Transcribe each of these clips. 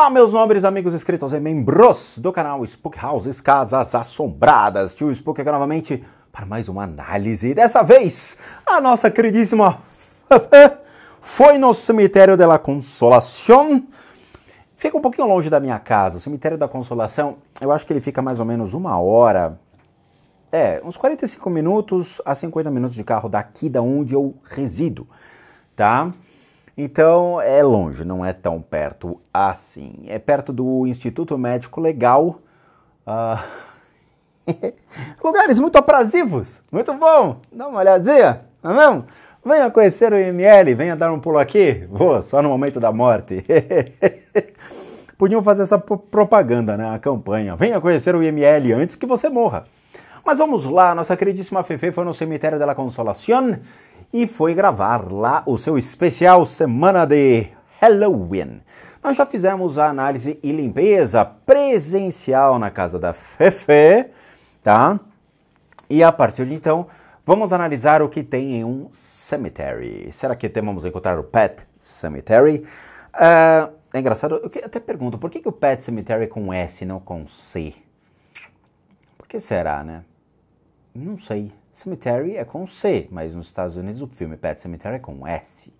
Olá, meus nobres amigos inscritos e membros do canal Spook Houses Casas Assombradas. Tio Spook aqui novamente para mais uma análise. Dessa vez, a nossa queridíssima foi no Cemitério da Consolação. Fica um pouquinho longe da minha casa. O Cemitério da Consolação, eu acho que ele fica mais ou menos uma hora. É, uns 45 minutos a 50 minutos de carro daqui da onde eu resido, tá? Tá? Então é longe, não é tão perto assim. É perto do Instituto Médico Legal. Uh... Lugares muito aprazivos, muito bom. Dá uma olhadinha, não é mesmo? Venha conhecer o IML, venha dar um pulo aqui. Boa, só no momento da morte. Podiam fazer essa propaganda, né? A campanha. Venha conhecer o IML antes que você morra. Mas vamos lá, nossa queridíssima Fefe foi no cemitério da Consolación e foi gravar lá o seu especial semana de Halloween. Nós já fizemos a análise e limpeza presencial na casa da Fefe, tá? E a partir de então, vamos analisar o que tem em um cemetery. Será que vamos encontrar o Pet Cemetery? Uh, é engraçado, eu até pergunto, por que, que o Pet Cemetery é com S e não com C? Por que será, né? Não sei. Cemetery é com C, mas nos Estados Unidos o filme Pet Cemetery é com S.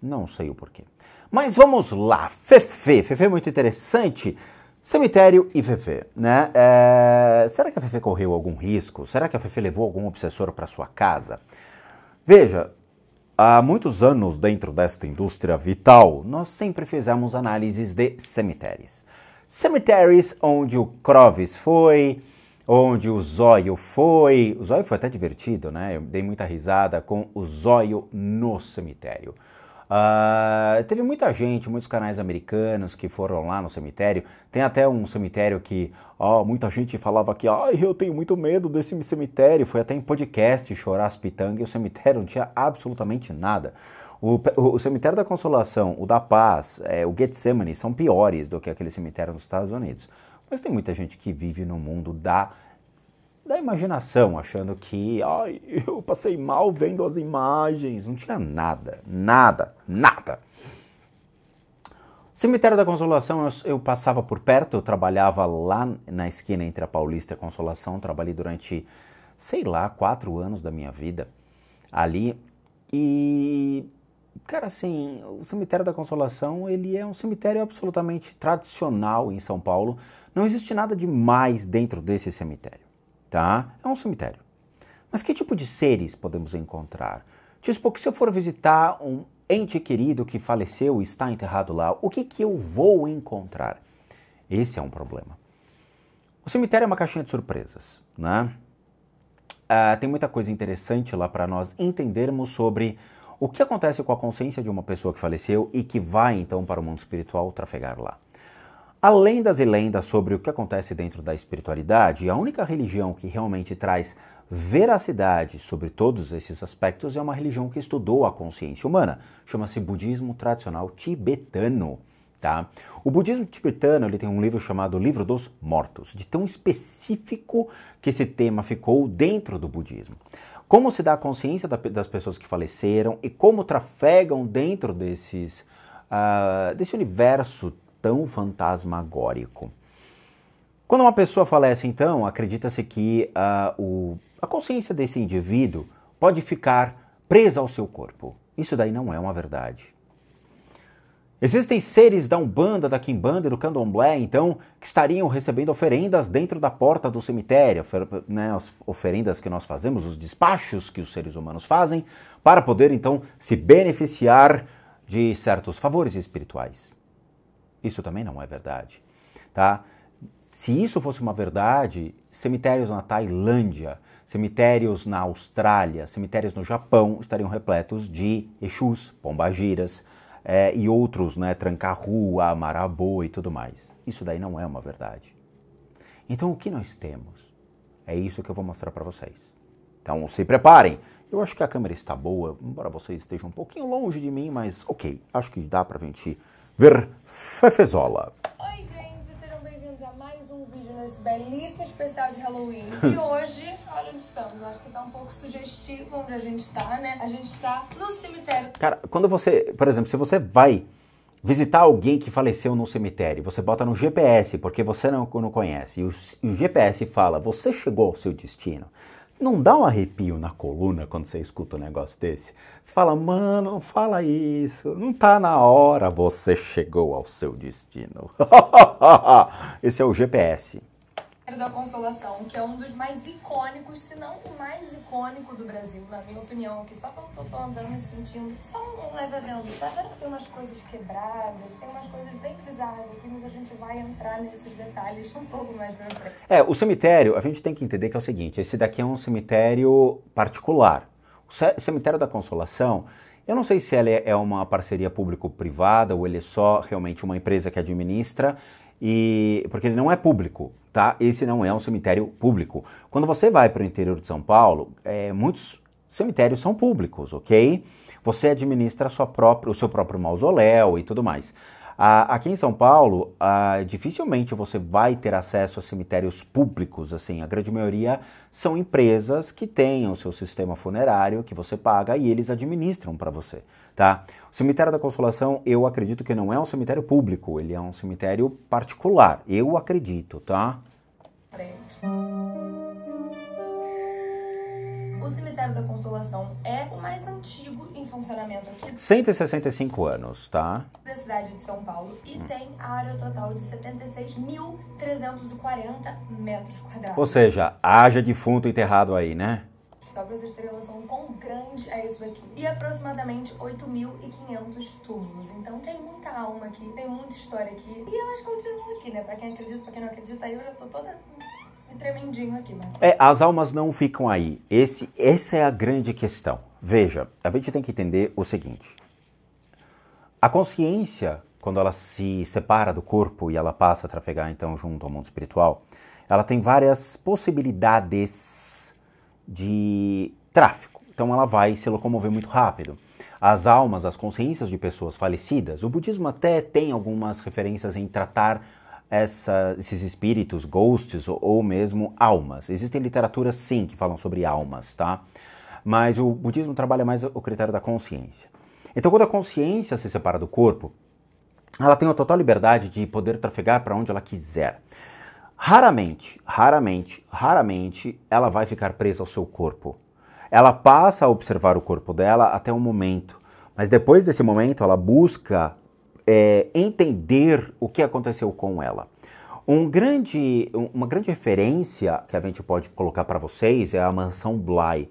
Não sei o porquê. Mas vamos lá, Fefe. Fefe é muito interessante. Cemitério e Fefe, né? É... Será que a Fefe correu algum risco? Será que a Fefe levou algum obsessor para sua casa? Veja, há muitos anos dentro desta indústria vital, nós sempre fizemos análises de cemitérios. Cemitérios onde o Crovis foi, onde o zóio foi. O zóio foi até divertido, né? Eu dei muita risada com o zóio no cemitério. Uh, teve muita gente, muitos canais americanos que foram lá no cemitério. Tem até um cemitério que ó, muita gente falava que Ai, eu tenho muito medo desse cemitério. Foi até em podcast chorar as pitangas e o cemitério não tinha absolutamente nada. O, o, o cemitério da Consolação, o da Paz, é, o Getsemane são piores do que aquele cemitério nos Estados Unidos. Mas tem muita gente que vive no mundo da da imaginação, achando que ai, eu passei mal vendo as imagens, não tinha nada, nada, nada. Cemitério da Consolação, eu, eu, passava por perto, eu trabalhava lá na esquina entre a Paulista e a Consolação, trabalhei durante, sei lá, quatro anos da minha vida ali. E, cara, assim, o Cemitério da Consolação, ele é um cemitério absolutamente tradicional em São Paulo. Não existe nada de mais dentro desse cemitério, tá? É um cemitério. Mas que tipo de seres podemos encontrar? Tipo, que se eu for visitar um ente querido que faleceu e está enterrado lá, o que, que eu vou encontrar? Esse é um problema. O cemitério é uma caixinha de surpresas, né? Ah, tem muita coisa interessante lá para nós entendermos sobre o que acontece com a consciência de uma pessoa que faleceu e que vai então para o mundo espiritual trafegar lá. Além das e lendas sobre o que acontece dentro da espiritualidade, a única religião que realmente traz veracidade sobre todos esses aspectos é uma religião que estudou a consciência humana. Chama-se budismo tradicional tibetano. Tá? O budismo tibetano ele tem um livro chamado Livro dos Mortos, de tão específico que esse tema ficou dentro do budismo. Como se dá a consciência das pessoas que faleceram e como trafegam dentro desses, uh, desse universo tão fantasmagórico. Quando uma pessoa falece, então, acredita-se que uh, o, a consciência desse indivíduo pode ficar presa ao seu corpo. Isso daí não é uma verdade. Existem seres da Umbanda, da Quimbanda e do Candomblé, então, que estariam recebendo oferendas dentro da porta do cemitério, né, as oferendas que nós fazemos, os despachos que os seres humanos fazem, para poder, então, se beneficiar de certos favores espirituais. Isso também não é verdade, tá? Se isso fosse uma verdade, cemitérios na Tailândia, cemitérios na Austrália, cemitérios no Japão estariam repletos de Exus, pombagiras é, e outros, né, Tranca-Rua, Marabô e tudo mais. Isso daí não é uma verdade. Então o que nós temos? É isso que eu vou mostrar para vocês. Então se preparem. Eu acho que a câmera está boa, embora vocês estejam um pouquinho longe de mim, mas ok, acho que dá para a gente Verfefezola. Oi, gente, sejam bem-vindos a mais um vídeo nesse belíssimo especial de Halloween. E hoje, olha onde estamos, acho que tá um pouco sugestivo onde a gente tá, né? A gente tá no cemitério. Cara, quando você, por exemplo, se você vai visitar alguém que faleceu num cemitério, você bota no GPS, porque você não, não conhece, e o, e o GPS fala, você chegou ao seu destino. Não dá um arrepio na coluna quando você escuta um negócio desse? Você fala, mano, não fala isso, não tá na hora, você chegou ao seu destino. Esse é o GPS da Consolação, que é um dos mais icônicos, se não o mais icônico do Brasil, na minha opinião, que só pelo que eu tô andando me sentindo, só um leve adendo. Tá vendo que tem umas coisas quebradas, tem umas coisas bem bizarras aqui, mas a gente vai entrar nesses detalhes um pouco mais pra frente. É, o cemitério, a gente tem que entender que é o seguinte, esse daqui é um cemitério particular. O cemitério da Consolação, eu não sei se ela é uma parceria público-privada ou ele é só realmente uma empresa que administra e porque ele não é público, tá? Esse não é um cemitério público. Quando você vai para o interior de São Paulo, é, muitos cemitérios são públicos, ok? Você administra sua própria, o seu próprio mausoléu e tudo mais aqui em São Paulo, dificilmente você vai ter acesso a cemitérios públicos, assim, a grande maioria são empresas que têm o seu sistema funerário que você paga e eles administram para você, tá? O cemitério da Consolação, eu acredito que não é um cemitério público, ele é um cemitério particular, eu acredito, tá? O Cemitério da Consolação é o mais antigo em funcionamento aqui. 165 anos, tá? Da cidade de São Paulo e hum. tem a área total de 76.340 metros quadrados. Ou seja, haja defunto enterrado aí, né? Só pra vocês terem noção quão grande é isso daqui. E aproximadamente 8.500 túmulos. Então tem muita alma aqui, tem muita história aqui. E elas continuam aqui, né? Pra quem acredita, pra quem não acredita, aí eu já tô toda é tremendinho aqui, né? É, as almas não ficam aí. Esse, essa é a grande questão. Veja, a gente tem que entender o seguinte. A consciência, quando ela se separa do corpo e ela passa a trafegar então junto ao mundo espiritual, ela tem várias possibilidades de tráfico. Então ela vai se locomover muito rápido. As almas, as consciências de pessoas falecidas, o budismo até tem algumas referências em tratar essa, esses espíritos, ghosts ou, ou mesmo almas. Existem literaturas, sim, que falam sobre almas, tá? Mas o budismo trabalha mais o critério da consciência. Então, quando a consciência se separa do corpo, ela tem a total liberdade de poder trafegar para onde ela quiser. Raramente, raramente, raramente ela vai ficar presa ao seu corpo. Ela passa a observar o corpo dela até um momento, mas depois desse momento ela busca é, entender o que aconteceu com ela. Um grande, uma grande referência que a gente pode colocar para vocês é a Mansão Bly.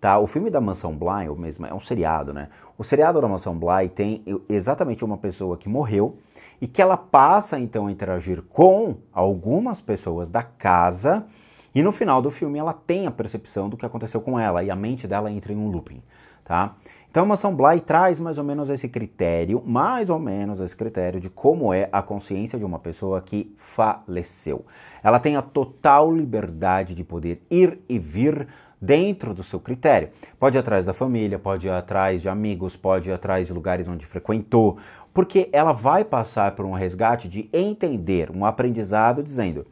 Tá? O filme da Mansão Bly, ou mesmo é um seriado, né? O seriado da Mansão Bly tem exatamente uma pessoa que morreu e que ela passa então a interagir com algumas pessoas da casa e no final do filme ela tem a percepção do que aconteceu com ela e a mente dela entra em um looping, tá? Então, a mansão Bly traz mais ou menos esse critério, mais ou menos esse critério de como é a consciência de uma pessoa que faleceu. Ela tem a total liberdade de poder ir e vir dentro do seu critério. Pode ir atrás da família, pode ir atrás de amigos, pode ir atrás de lugares onde frequentou, porque ela vai passar por um resgate de entender, um aprendizado dizendo: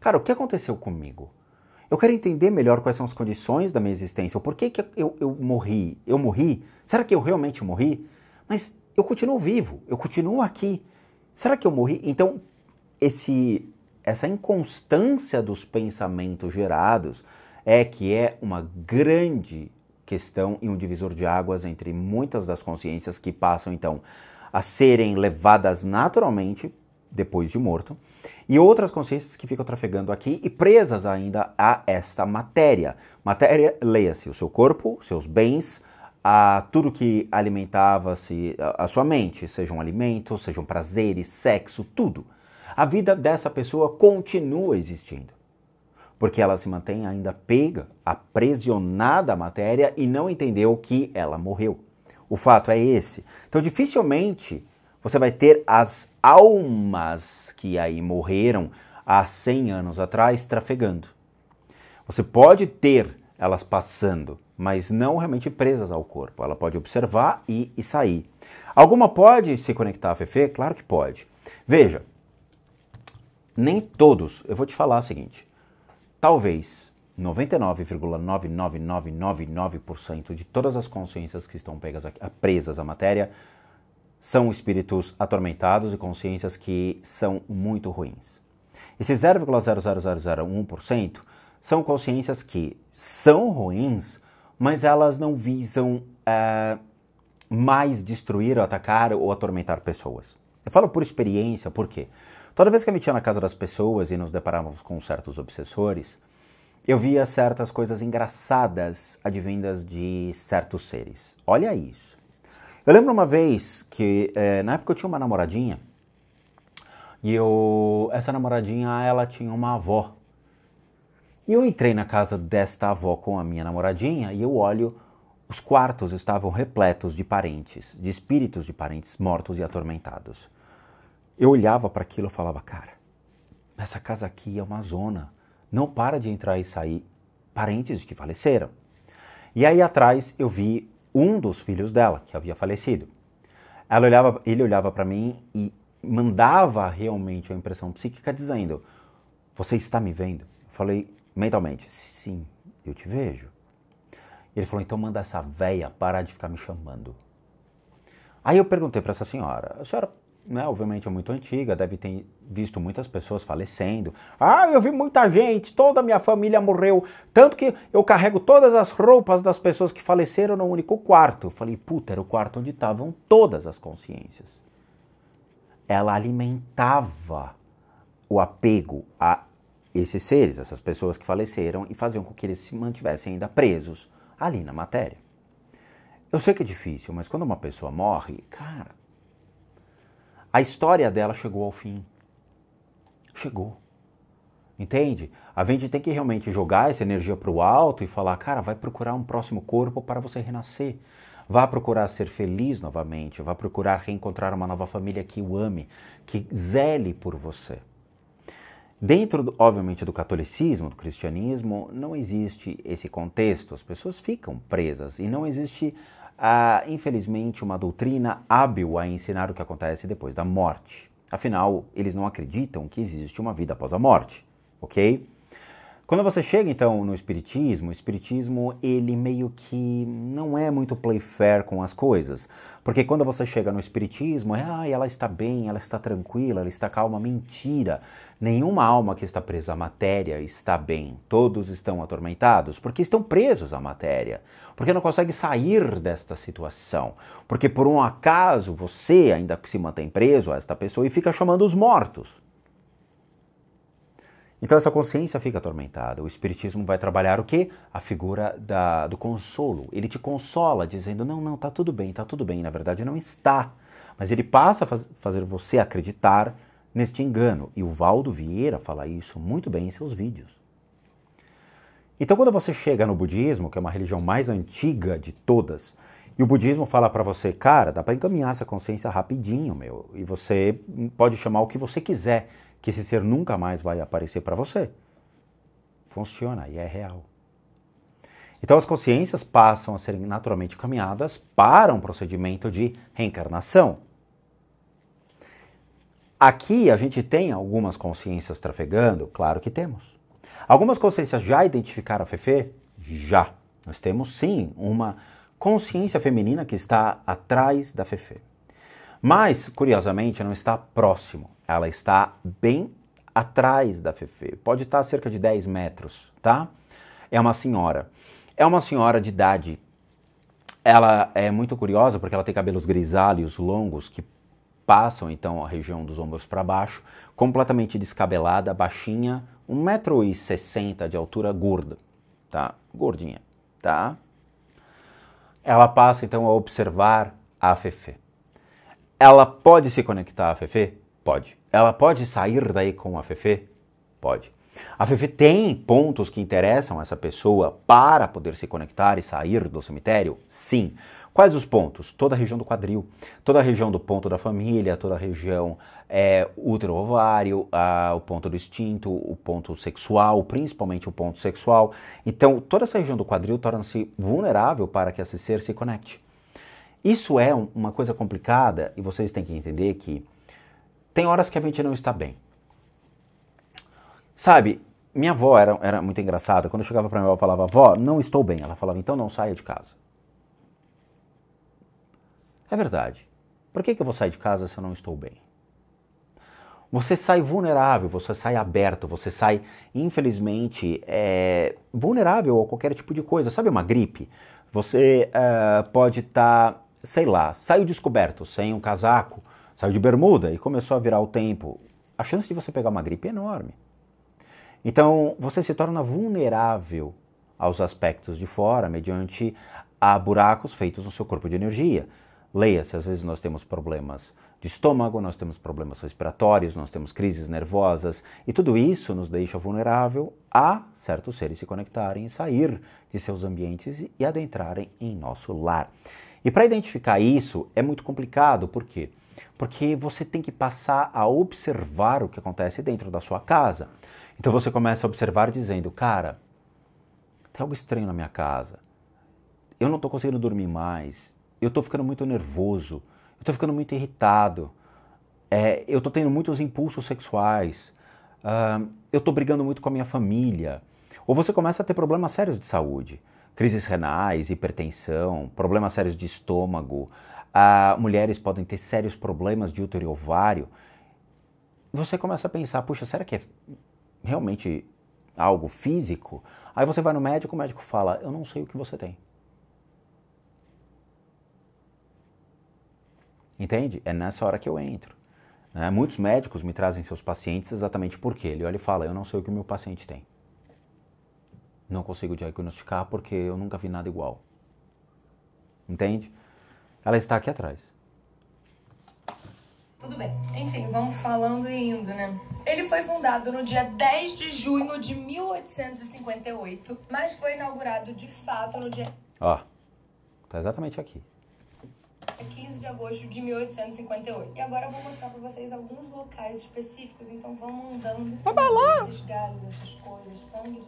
"Cara, o que aconteceu comigo?" Eu quero entender melhor quais são as condições da minha existência, o porquê que eu, eu morri. Eu morri? Será que eu realmente morri? Mas eu continuo vivo, eu continuo aqui. Será que eu morri? Então, esse, essa inconstância dos pensamentos gerados é que é uma grande questão e um divisor de águas entre muitas das consciências que passam, então, a serem levadas naturalmente depois de morto, e outras consciências que ficam trafegando aqui e presas ainda a esta matéria. Matéria, leia-se, o seu corpo, seus bens, a tudo que alimentava-se a sua mente, sejam alimentos, sejam prazeres, sexo, tudo. A vida dessa pessoa continua existindo, porque ela se mantém ainda pega, aprisionada à matéria e não entendeu que ela morreu. O fato é esse. Então, dificilmente você vai ter as almas que aí morreram há 100 anos atrás trafegando. Você pode ter elas passando, mas não realmente presas ao corpo. Ela pode observar e, e sair. Alguma pode se conectar à Fefe? Claro que pode. Veja, nem todos, eu vou te falar o seguinte: talvez 99,99999% de todas as consciências que estão pegas aqui, presas à matéria são espíritos atormentados e consciências que são muito ruins. Esse 0,00001% são consciências que são ruins, mas elas não visam é, mais destruir, ou atacar ou atormentar pessoas. Eu falo por experiência, por quê? Toda vez que eu me tinha na casa das pessoas e nos deparávamos com certos obsessores, eu via certas coisas engraçadas advindas de certos seres. Olha isso. Eu lembro uma vez que, é, na época eu tinha uma namoradinha, e eu, essa namoradinha, ela tinha uma avó. E eu entrei na casa desta avó com a minha namoradinha e eu olho, os quartos estavam repletos de parentes, de espíritos de parentes mortos e atormentados. Eu olhava para aquilo e falava, cara, essa casa aqui é uma zona, não para de entrar e sair parentes que faleceram. E aí atrás eu vi um dos filhos dela, que havia falecido. Ela olhava, ele olhava para mim e mandava realmente a impressão psíquica dizendo: "Você está me vendo?" Eu falei mentalmente: "Sim, eu te vejo". Ele falou: "Então manda essa véia parar de ficar me chamando". Aí eu perguntei para essa senhora: "A senhora né, obviamente é muito antiga, deve ter visto muitas pessoas falecendo. Ah, eu vi muita gente, toda a minha família morreu, tanto que eu carrego todas as roupas das pessoas que faleceram no único quarto. Eu falei, puta, era o quarto onde estavam todas as consciências. Ela alimentava o apego a esses seres, essas pessoas que faleceram, e faziam com que eles se mantivessem ainda presos ali na matéria. Eu sei que é difícil, mas quando uma pessoa morre, cara, a história dela chegou ao fim. Chegou. Entende? A gente tem que realmente jogar essa energia para o alto e falar, cara, vai procurar um próximo corpo para você renascer. Vá procurar ser feliz novamente, vá procurar reencontrar uma nova família que o ame, que zele por você. Dentro, obviamente, do catolicismo, do cristianismo, não existe esse contexto. As pessoas ficam presas e não existe há, infelizmente, uma doutrina hábil a ensinar o que acontece depois da morte. Afinal, eles não acreditam que existe uma vida após a morte, ok? Quando você chega então no espiritismo, o espiritismo ele meio que não é muito playfair com as coisas, porque quando você chega no espiritismo, é, ah, ela está bem, ela está tranquila, ela está calma, mentira. Nenhuma alma que está presa à matéria está bem. Todos estão atormentados porque estão presos à matéria, porque não conseguem sair desta situação, porque por um acaso você ainda se mantém preso a esta pessoa e fica chamando os mortos. Então essa consciência fica atormentada. O espiritismo vai trabalhar o quê? A figura da, do consolo. Ele te consola dizendo: "Não, não, tá tudo bem, tá tudo bem". Na verdade não está. Mas ele passa a faz, fazer você acreditar neste engano. E o Valdo Vieira fala isso muito bem em seus vídeos. Então quando você chega no budismo, que é uma religião mais antiga de todas, e o budismo fala para você, cara, dá para encaminhar essa consciência rapidinho, meu, e você pode chamar o que você quiser que esse ser nunca mais vai aparecer para você. Funciona e é real. Então, as consciências passam a serem naturalmente caminhadas para um procedimento de reencarnação. Aqui a gente tem algumas consciências trafegando? Claro que temos. Algumas consciências já identificaram a Fefe? Já. Nós temos sim uma consciência feminina que está atrás da Fefe. Mas, curiosamente, não está próximo ela está bem atrás da Fefe, pode estar a cerca de 10 metros, tá? É uma senhora. É uma senhora de idade. Ela é muito curiosa porque ela tem cabelos grisalhos longos que passam então a região dos ombros para baixo, completamente descabelada, baixinha, 1,60m de altura, gorda, tá? Gordinha, tá? Ela passa então a observar a Fefe. Ela pode se conectar à Fefe? Pode. Ela pode sair daí com a Fefe? Pode. A Fefe tem pontos que interessam essa pessoa para poder se conectar e sair do cemitério? Sim. Quais os pontos? Toda a região do quadril, toda a região do ponto da família, toda a região é, útero-ovário, o ponto do instinto, o ponto sexual, principalmente o ponto sexual. Então, toda essa região do quadril torna-se vulnerável para que esse ser se conecte. Isso é uma coisa complicada e vocês têm que entender que tem horas que a gente não está bem. Sabe, minha avó era, era muito engraçada. Quando eu chegava para minha avó, falava, avó, não estou bem. Ela falava, então não saia de casa. É verdade. Por que, que eu vou sair de casa se eu não estou bem? Você sai vulnerável, você sai aberto, você sai, infelizmente, é, vulnerável a qualquer tipo de coisa. Sabe uma gripe? Você uh, pode estar, tá, sei lá, saiu descoberto, sem um casaco, saiu de bermuda e começou a virar o tempo, a chance de você pegar uma gripe é enorme. Então, você se torna vulnerável aos aspectos de fora mediante a buracos feitos no seu corpo de energia. Leia-se, às vezes nós temos problemas de estômago, nós temos problemas respiratórios, nós temos crises nervosas, e tudo isso nos deixa vulnerável a certos seres se conectarem e sair de seus ambientes e adentrarem em nosso lar. E para identificar isso é muito complicado, por quê? Porque porque você tem que passar a observar o que acontece dentro da sua casa. Então você começa a observar dizendo: cara, tem algo estranho na minha casa. Eu não estou conseguindo dormir mais. Eu estou ficando muito nervoso. Eu estou ficando muito irritado. É, eu estou tendo muitos impulsos sexuais. Uh, eu estou brigando muito com a minha família. Ou você começa a ter problemas sérios de saúde crises renais, hipertensão, problemas sérios de estômago, ah, mulheres podem ter sérios problemas de útero e ovário, você começa a pensar, puxa, será que é realmente algo físico? Aí você vai no médico, o médico fala, eu não sei o que você tem. Entende? É nessa hora que eu entro. Né? Muitos médicos me trazem seus pacientes exatamente porque ele olha e fala, eu não sei o que o meu paciente tem. Não consigo diagnosticar porque eu nunca vi nada igual. Entende? ela está aqui atrás. Tudo bem. Enfim, vamos falando e indo, né? Ele foi fundado no dia 10 de junho de 1858, mas foi inaugurado de fato no dia. Ó, tá exatamente aqui. 15 de agosto de 1858. E agora eu vou mostrar pra vocês alguns locais específicos, então vamos andando. Tá balão! Esses galhos, essas coisas, sangue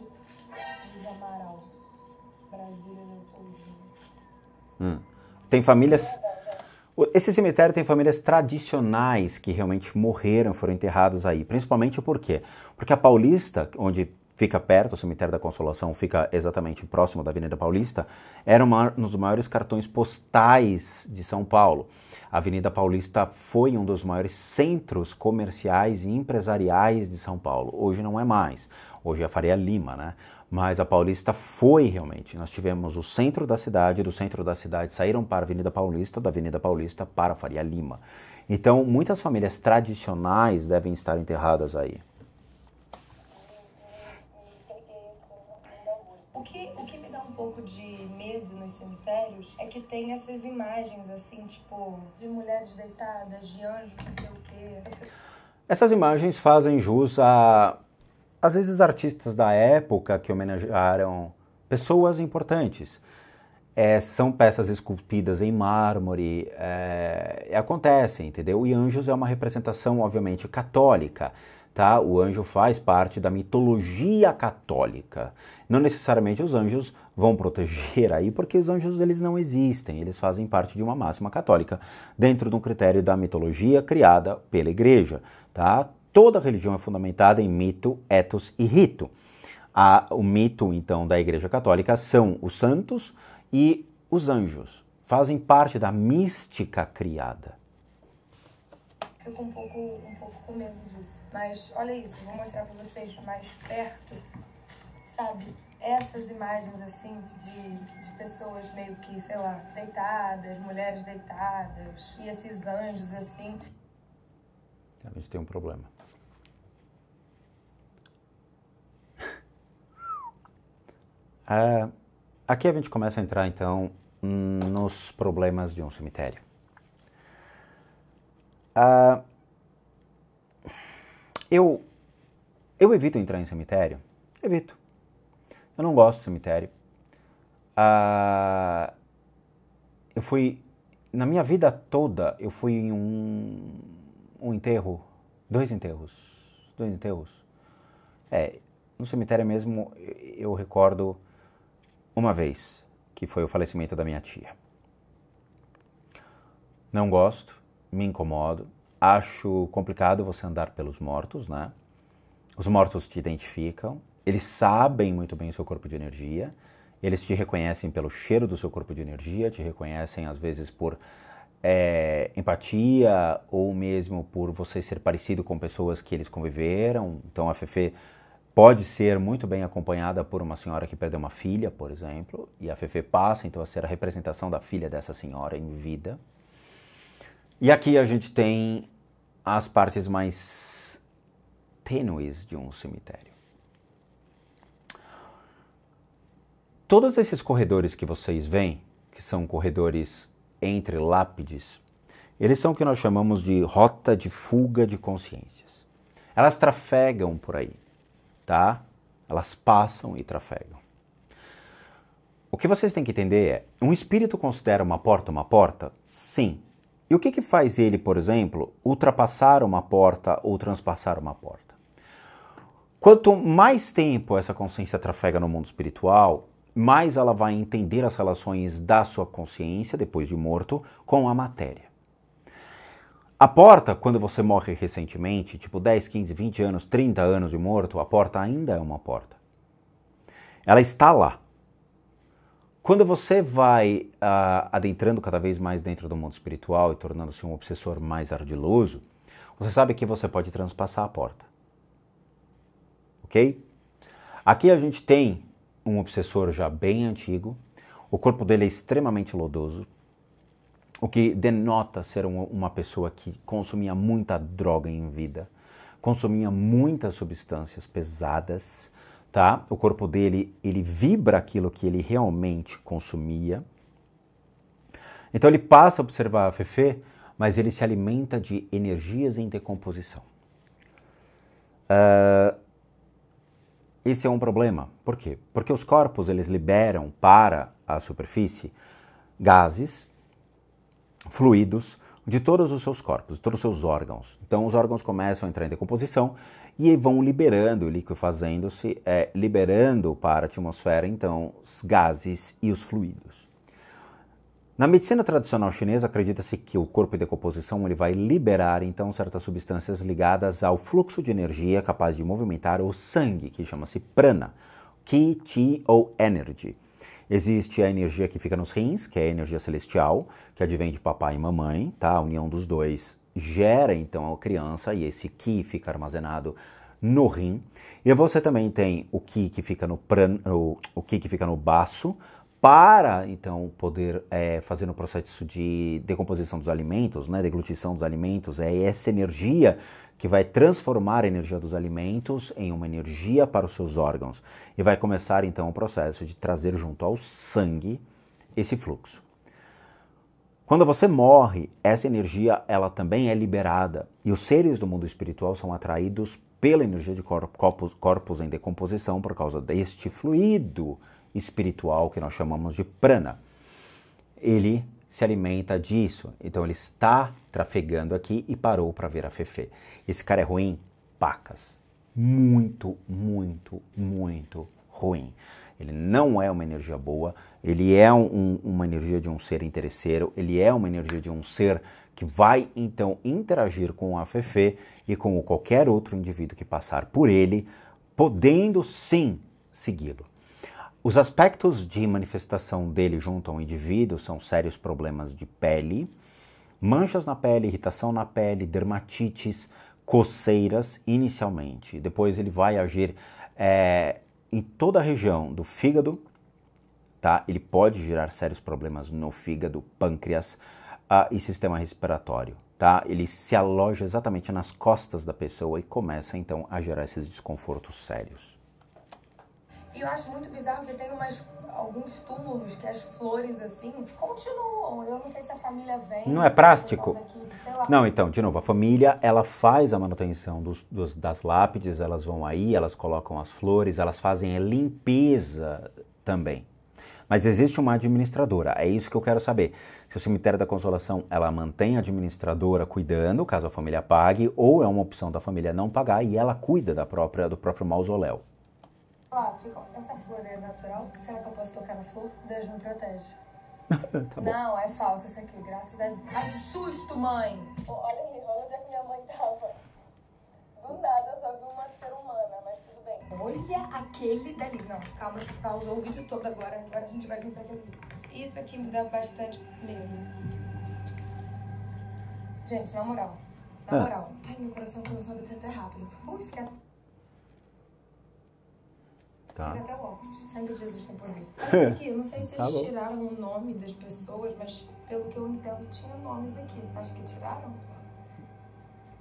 de, de Amaral, Brasília, Leopoldina. Hum. Tem famílias. Esse cemitério tem famílias tradicionais que realmente morreram, foram enterrados aí. Principalmente por quê? Porque a Paulista, onde fica perto, o cemitério da Consolação fica exatamente próximo da Avenida Paulista, era uma, um dos maiores cartões postais de São Paulo. A Avenida Paulista foi um dos maiores centros comerciais e empresariais de São Paulo. Hoje não é mais. Hoje é a Faria Lima, né? mas a Paulista foi realmente. Nós tivemos o centro da cidade, do centro da cidade saíram para a Avenida Paulista, da Avenida Paulista para a Faria Lima. Então, muitas famílias tradicionais devem estar enterradas aí. O que, o que me dá um pouco de medo nos cemitérios é que tem essas imagens, assim, tipo, de mulheres deitadas, de anjos, não sei o quê. Essas imagens fazem jus a às vezes artistas da época que homenagearam pessoas importantes. É, são peças esculpidas em mármore, é, acontece, entendeu? E Anjos é uma representação, obviamente, católica, tá? O anjo faz parte da mitologia católica. Não necessariamente os anjos vão proteger aí, porque os anjos eles não existem, eles fazem parte de uma máxima católica, dentro de um critério da mitologia criada pela igreja, tá? Toda religião é fundamentada em mito, etos e rito. A, o mito, então, da Igreja Católica são os santos e os anjos. Fazem parte da mística criada. Fico um pouco, um pouco com medo disso. Mas olha isso, vou mostrar para vocês mais perto, sabe? Essas imagens, assim, de, de pessoas meio que, sei lá, deitadas, mulheres deitadas, e esses anjos, assim. A gente tem um problema. É, aqui a gente começa a entrar então nos problemas de um cemitério. É, eu, eu evito entrar em cemitério, evito. Eu não gosto de cemitério. Ah, eu fui na minha vida toda eu fui em um, um enterro, dois enterros, dois enterros. É, no cemitério mesmo eu recordo uma vez, que foi o falecimento da minha tia. Não gosto, me incomodo, acho complicado você andar pelos mortos, né? Os mortos te identificam, eles sabem muito bem o seu corpo de energia, eles te reconhecem pelo cheiro do seu corpo de energia, te reconhecem às vezes por é, empatia ou mesmo por você ser parecido com pessoas que eles conviveram. Então a Fefe pode ser muito bem acompanhada por uma senhora que perdeu uma filha, por exemplo, e a Fefe passa então a ser a representação da filha dessa senhora em vida. E aqui a gente tem as partes mais tênues de um cemitério. Todos esses corredores que vocês veem, que são corredores entre lápides, eles são o que nós chamamos de rota de fuga de consciências. Elas trafegam por aí tá? Elas passam e trafegam. O que vocês têm que entender é, um espírito considera uma porta uma porta? Sim. E o que, que faz ele, por exemplo, ultrapassar uma porta ou transpassar uma porta? Quanto mais tempo essa consciência trafega no mundo espiritual, mais ela vai entender as relações da sua consciência, depois de morto, com a matéria. A porta, quando você morre recentemente, tipo 10, 15, 20 anos, 30 anos de morto, a porta ainda é uma porta. Ela está lá. Quando você vai uh, adentrando cada vez mais dentro do mundo espiritual e tornando-se um obsessor mais ardiloso, você sabe que você pode transpassar a porta. Ok? Aqui a gente tem um obsessor já bem antigo, o corpo dele é extremamente lodoso, o que denota ser uma pessoa que consumia muita droga em vida, consumia muitas substâncias pesadas, tá? O corpo dele, ele vibra aquilo que ele realmente consumia. Então ele passa a observar a Fefe, mas ele se alimenta de energias em decomposição. Uh, esse é um problema. Por quê? Porque os corpos eles liberam para a superfície gases fluidos de todos os seus corpos, de todos os seus órgãos. Então, os órgãos começam a entrar em decomposição e vão liberando, liquefazendo-se, é, liberando para a atmosfera, então, os gases e os fluidos. Na medicina tradicional chinesa, acredita-se que o corpo em decomposição ele vai liberar então certas substâncias ligadas ao fluxo de energia capaz de movimentar o sangue, que chama-se prana, qi, qi ou energy. Existe a energia que fica nos rins, que é a energia celestial, que advém de papai e mamãe, tá? A união dos dois gera então a criança e esse ki fica armazenado no rim. E você também tem o ki que fica no pran, o, o ki que fica no baço para então poder é, fazer no processo de decomposição dos alimentos, né, deglutição dos alimentos, é essa energia que vai transformar a energia dos alimentos em uma energia para os seus órgãos e vai começar então o processo de trazer junto ao sangue esse fluxo. Quando você morre, essa energia ela também é liberada e os seres do mundo espiritual são atraídos pela energia de corpos, corpos em decomposição por causa deste fluido espiritual que nós chamamos de prana. Ele se alimenta disso. Então ele está trafegando aqui e parou para ver a Fefe. Esse cara é ruim? Pacas. Muito, muito, muito ruim. Ele não é uma energia boa, ele é um, um, uma energia de um ser interesseiro, ele é uma energia de um ser que vai então interagir com a Fefe e com qualquer outro indivíduo que passar por ele, podendo sim segui-lo. Os aspectos de manifestação dele junto ao indivíduo são sérios problemas de pele, manchas na pele, irritação na pele, dermatites, coceiras inicialmente. Depois ele vai agir é, em toda a região do fígado, tá? Ele pode gerar sérios problemas no fígado, pâncreas uh, e sistema respiratório, tá? Ele se aloja exatamente nas costas da pessoa e começa então a gerar esses desconfortos sérios. E eu acho muito bizarro que tem umas, alguns túmulos que as flores, assim, continuam. Eu não sei se a família vem. Não é plástico? não, então, de novo, a família, ela faz a manutenção dos, dos, das lápides, elas vão aí, elas colocam as flores, elas fazem a limpeza também. Mas existe uma administradora, é isso que eu quero saber. Se o Cemitério da Consolação ela mantém a administradora cuidando, caso a família pague, ou é uma opção da família não pagar e ela cuida da própria do próprio mausoléu fica, essa flor é natural? Será que eu posso tocar na flor? Deus me protege. tá não, é falsa essa aqui, graças a Deus. Ai, que susto, mãe! Oh, olha aí, olha onde é que minha mãe tava. Do nada eu só vi uma ser humana, mas tudo bem. Olha aquele dali. Não, calma, pausou o vídeo todo agora. Agora a gente vai vir pra aquele. Isso aqui me dá bastante medo. Gente, na moral. Na ah. moral. Ai, meu coração começou a bater até rápido. Ui, fica Tá. Tira até o óculos. Sangue de Jesus tem poder. Olha isso aqui, eu não sei se tá eles bom. tiraram o nome das pessoas, mas pelo que eu entendo, tinha nomes aqui. Acho que tiraram.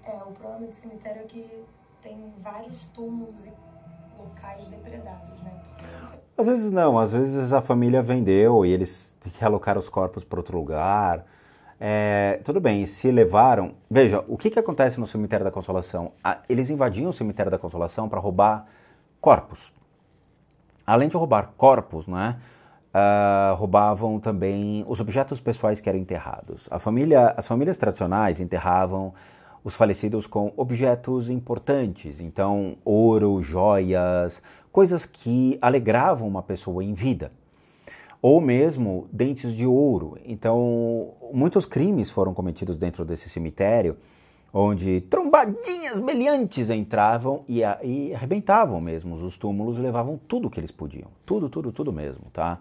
É, o problema do cemitério é que tem vários túmulos e locais depredados, né? Às vezes não, às vezes a família vendeu e eles realocaram os corpos para outro lugar. É, tudo bem, se levaram. Veja, o que, que acontece no cemitério da Consolação? Ah, eles invadiam o cemitério da Consolação para roubar corpos. Além de roubar corpos, né, uh, roubavam também os objetos pessoais que eram enterrados. A família, as famílias tradicionais enterravam os falecidos com objetos importantes, então ouro, joias, coisas que alegravam uma pessoa em vida, ou mesmo dentes de ouro. Então, muitos crimes foram cometidos dentro desse cemitério onde trombadinhas meliantes entravam e, a, e arrebentavam mesmo os túmulos e levavam tudo que eles podiam. Tudo, tudo, tudo mesmo, tá?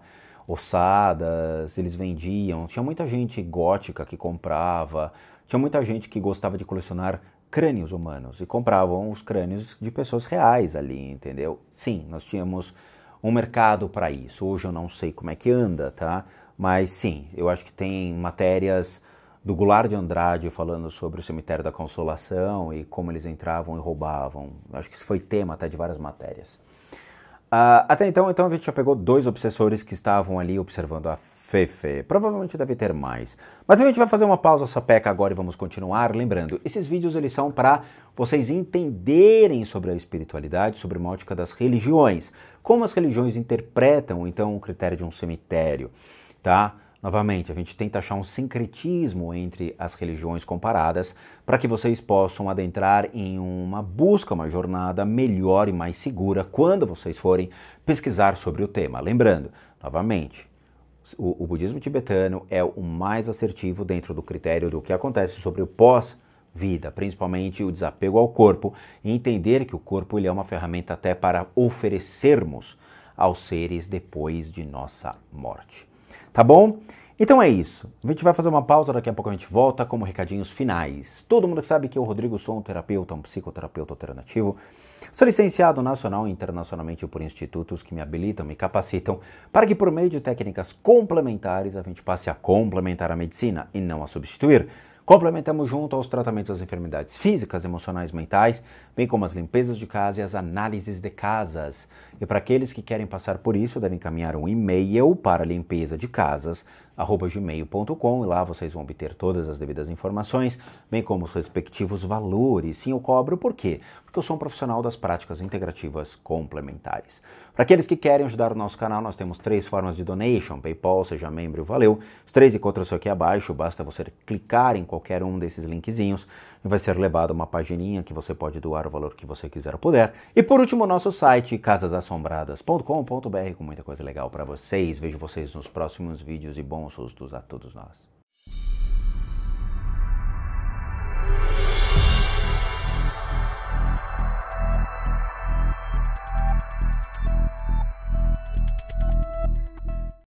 Ossadas, eles vendiam. Tinha muita gente gótica que comprava. Tinha muita gente que gostava de colecionar crânios humanos e compravam os crânios de pessoas reais ali, entendeu? Sim, nós tínhamos um mercado para isso. Hoje eu não sei como é que anda, tá? Mas sim, eu acho que tem matérias do Goulart de Andrade falando sobre o cemitério da Consolação e como eles entravam e roubavam. Acho que isso foi tema até de várias matérias. Uh, até então, então, a gente já pegou dois obsessores que estavam ali observando a Fefe. Provavelmente deve ter mais. Mas a gente vai fazer uma pausa essa peca agora e vamos continuar. Lembrando, esses vídeos eles são para vocês entenderem sobre a espiritualidade, sobre uma ótica das religiões. Como as religiões interpretam, então, o critério de um cemitério, tá? Novamente, a gente tenta achar um sincretismo entre as religiões comparadas para que vocês possam adentrar em uma busca, uma jornada melhor e mais segura quando vocês forem pesquisar sobre o tema. Lembrando, novamente, o, o budismo tibetano é o mais assertivo dentro do critério do que acontece sobre o pós vida, principalmente o desapego ao corpo e entender que o corpo ele é uma ferramenta até para oferecermos aos seres depois de nossa morte tá bom? Então é isso. A gente vai fazer uma pausa, daqui a pouco a gente volta como recadinhos finais. Todo mundo que sabe que eu, Rodrigo, sou um terapeuta, um psicoterapeuta alternativo. Sou licenciado nacional e internacionalmente por institutos que me habilitam, me capacitam para que por meio de técnicas complementares a gente passe a complementar a medicina e não a substituir. Complementamos junto aos tratamentos das enfermidades físicas, emocionais, mentais, bem como as limpezas de casa e as análises de casas. E para aqueles que querem passar por isso, devem encaminhar um e-mail para limpeza de casas gmail.com e lá vocês vão obter todas as devidas informações, bem como os respectivos valores. Sim, eu cobro, por quê? Porque eu sou um profissional das práticas integrativas complementares. Para aqueles que querem ajudar o nosso canal, nós temos três formas de donation: PayPal, seja membro, valeu. Os três encontram-se aqui abaixo, basta você clicar em qualquer um desses linkzinhos vai ser levado uma pagininha que você pode doar o valor que você quiser ou puder. E por último, nosso site casasassombradas.com.br com muita coisa legal para vocês. Vejo vocês nos próximos vídeos e bons sustos a todos nós.